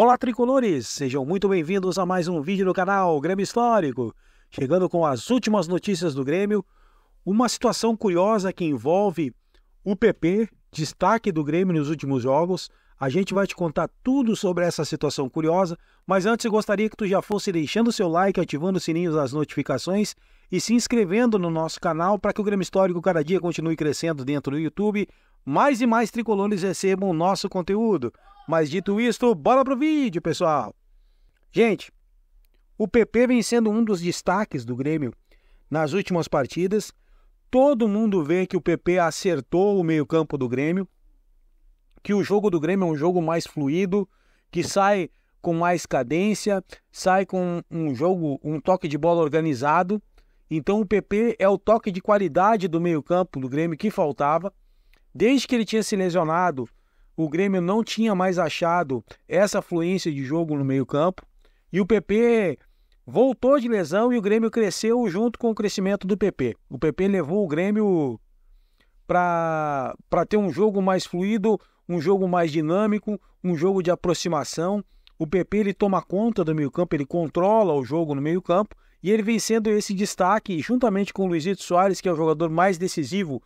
Olá, tricolores! Sejam muito bem-vindos a mais um vídeo do canal Grêmio Histórico. Chegando com as últimas notícias do Grêmio, uma situação curiosa que envolve o PP, destaque do Grêmio nos últimos jogos. A gente vai te contar tudo sobre essa situação curiosa, mas antes gostaria que tu já fosse deixando seu like, ativando o sininho das notificações e se inscrevendo no nosso canal para que o Grêmio Histórico cada dia continue crescendo dentro do YouTube, mais e mais tricolores recebam o nosso conteúdo. Mas dito isto, bora pro vídeo, pessoal! Gente, o PP vem sendo um dos destaques do Grêmio nas últimas partidas. Todo mundo vê que o PP acertou o meio-campo do Grêmio, que o jogo do Grêmio é um jogo mais fluido, que sai com mais cadência, sai com um jogo, um toque de bola organizado. Então o PP é o toque de qualidade do meio-campo do Grêmio que faltava. Desde que ele tinha se lesionado, o Grêmio não tinha mais achado essa fluência de jogo no meio-campo. E o PP voltou de lesão e o Grêmio cresceu junto com o crescimento do PP. O PP levou o Grêmio para ter um jogo mais fluido, um jogo mais dinâmico, um jogo de aproximação. O PP ele toma conta do meio-campo, ele controla o jogo no meio-campo e ele vem sendo esse destaque, juntamente com o Luizito Soares, que é o jogador mais decisivo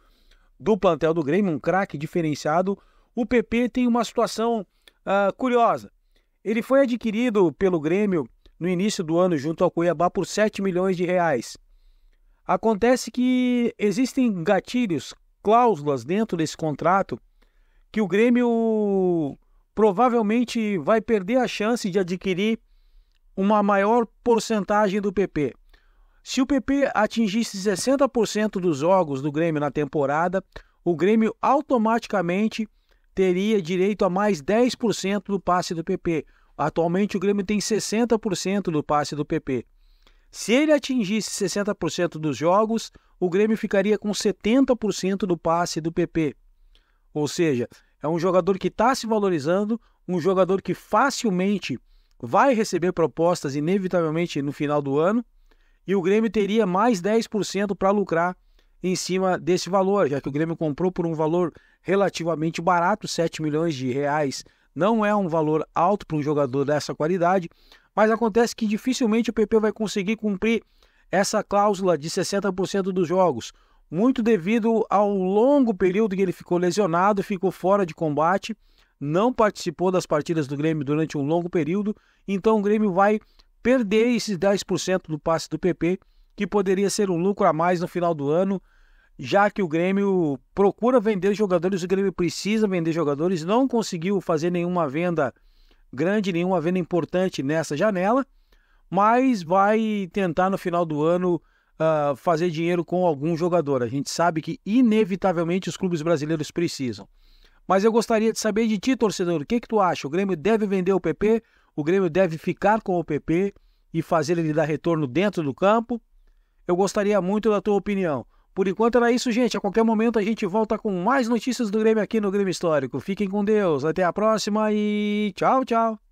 do plantel do Grêmio, um craque diferenciado, o PP tem uma situação uh, curiosa. Ele foi adquirido pelo Grêmio no início do ano junto ao Cuiabá por 7 milhões de reais. Acontece que existem gatilhos, cláusulas dentro desse contrato que o Grêmio provavelmente vai perder a chance de adquirir uma maior porcentagem do PP. Se o PP atingisse 60% dos jogos do Grêmio na temporada, o Grêmio automaticamente teria direito a mais 10% do passe do PP. Atualmente o Grêmio tem 60% do passe do PP. Se ele atingisse 60% dos jogos, o Grêmio ficaria com 70% do passe do PP. Ou seja, é um jogador que está se valorizando, um jogador que facilmente vai receber propostas, inevitavelmente, no final do ano e o Grêmio teria mais 10% para lucrar em cima desse valor, já que o Grêmio comprou por um valor relativamente barato, 7 milhões de reais. Não é um valor alto para um jogador dessa qualidade, mas acontece que dificilmente o PP vai conseguir cumprir essa cláusula de 60% dos jogos, muito devido ao longo período que ele ficou lesionado, ficou fora de combate, não participou das partidas do Grêmio durante um longo período, então o Grêmio vai perder esses 10% do passe do PP, que poderia ser um lucro a mais no final do ano, já que o Grêmio procura vender jogadores, o Grêmio precisa vender jogadores, não conseguiu fazer nenhuma venda grande, nenhuma venda importante nessa janela, mas vai tentar no final do ano uh, fazer dinheiro com algum jogador. A gente sabe que inevitavelmente os clubes brasileiros precisam. Mas eu gostaria de saber de ti, torcedor, o que, que tu acha? O Grêmio deve vender o PP o Grêmio deve ficar com o PP e fazer ele dar retorno dentro do campo? Eu gostaria muito da tua opinião. Por enquanto era isso, gente. A qualquer momento a gente volta com mais notícias do Grêmio aqui no Grêmio Histórico. Fiquem com Deus, até a próxima e tchau, tchau.